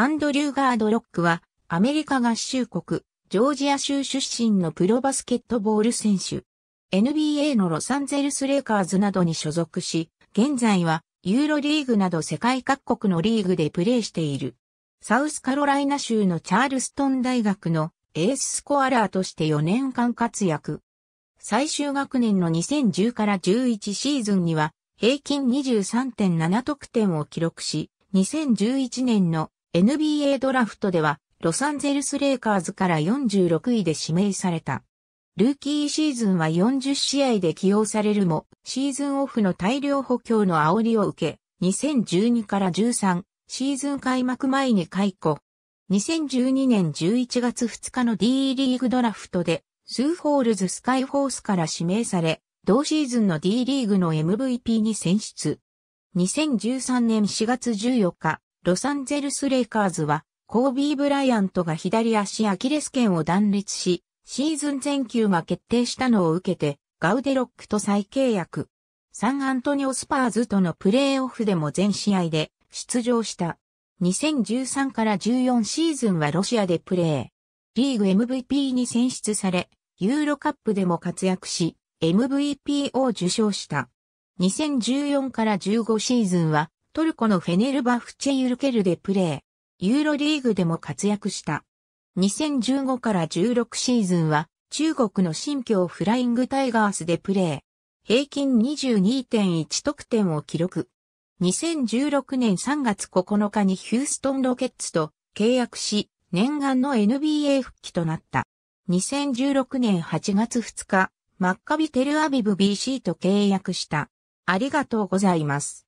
アンドリュー・ガードロックは、アメリカ合衆国、ジョージア州出身のプロバスケットボール選手。NBA のロサンゼルス・レイカーズなどに所属し、現在は、ユーロリーグなど世界各国のリーグでプレーしている。サウスカロライナ州のチャールストン大学のエーススコアラーとして4年間活躍。最終学年の2010から11シーズンには平均23.7得点を記録し、2011年の NBA ドラフトでは、ロサンゼルスレイカーズから46位で指名された。ルーキーシーズンは40試合で起用されるも、シーズンオフの大量補強の煽りを受け、2012から13、シーズン開幕前に解雇。2012年11月2日の D リーグドラフトで、スーホールズスカイホースから指名され、同シーズンの D リーグの MVP に選出。2013年4月14日、ロサンゼルスレイカーズは、コービー・ブライアントが左足アキレス腱を断裂し、シーズン全球が決定したのを受けて、ガウデロックと再契約。サンアントニオ・スパーズとのプレーオフでも全試合で出場した。2013から14シーズンはロシアでプレー。リーグ MVP に選出され、ユーロカップでも活躍し、MVP を受賞した。2014から15シーズンはトルコのフェネルバフチェユルケルでプレー。ユーロリーグでも活躍した。2015から16シーズンは中国の新疆フライングタイガースでプレー。平均22.1得点を記録。2016年3月9日にヒューストンロケッツと契約し、念願の NBA 復帰となった。2016年8月2日、マッカビテルアビブ BC と契約した。ありがとうございます。